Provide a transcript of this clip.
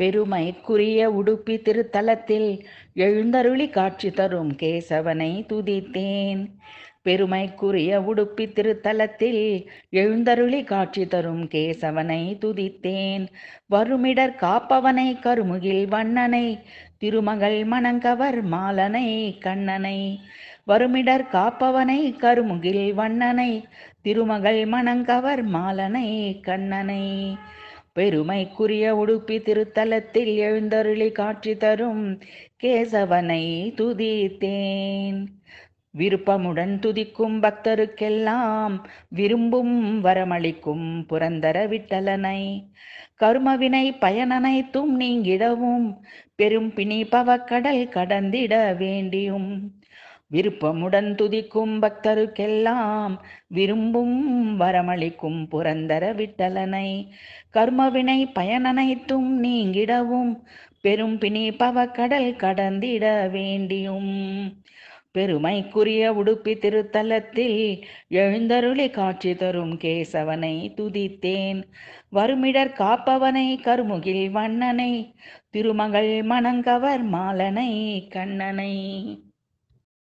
பெருமைக்குரிய உடுப்பி திருத்தலத்தில் எழுந்தருளி காட்சி தரும் கேசவனை துதித்தேன் பெருமைக்குரிய உடுப்பி திருத்தலத்தில் எழுந்தருளி காட்சி தரும் கேசவனை துதித்தேன் வருமிடர் காப்பவனை கருமுகில் வண்ணனை திருமகள் மணங்கவர் மாலனை கண்ணனை வருமிடர் காப்பவனை கருமுகில் வண்ணனை திருமகள் மணங்கவர் மாலனை கண்ணனை பெருமைக்குரிய உடுப்பி திருத்தலத்தில் எழுந்தருளி காட்சி தரும் கேசவனை துதித்தேன் விருப்பமுடன் துதிக்கும் பக்தருக்கெல்லாம் விரும்பும் வரமளிக்கும் புரந்தர விட்டலனை கருமவினை பயனனைத்தும் நீங்கிடவும் பெரும் பிணி பவக்கடல் கடந்திட வேண்டியும் விருப்பமுடன் துதிக்கும் பக்தருக்கெல்லாம் விரும்பும் வரமளிக்கும் புரந்தர விட்டலனை கர்மவினை பயனனைத்தும் நீங்கிடவும் பெரும் பிணி பவக்கடல் கடந்திட வேண்டியும் பெருமைக்குரிய உடுப்பி திருத்தலத்தில் எழுந்தருளி காட்சி தரும் கேசவனை துதித்தேன் வருமிடர் காப்பவனை கருமுகில் வண்ணனை திருமகள் மணங்கவர் மாலனை கண்ணனை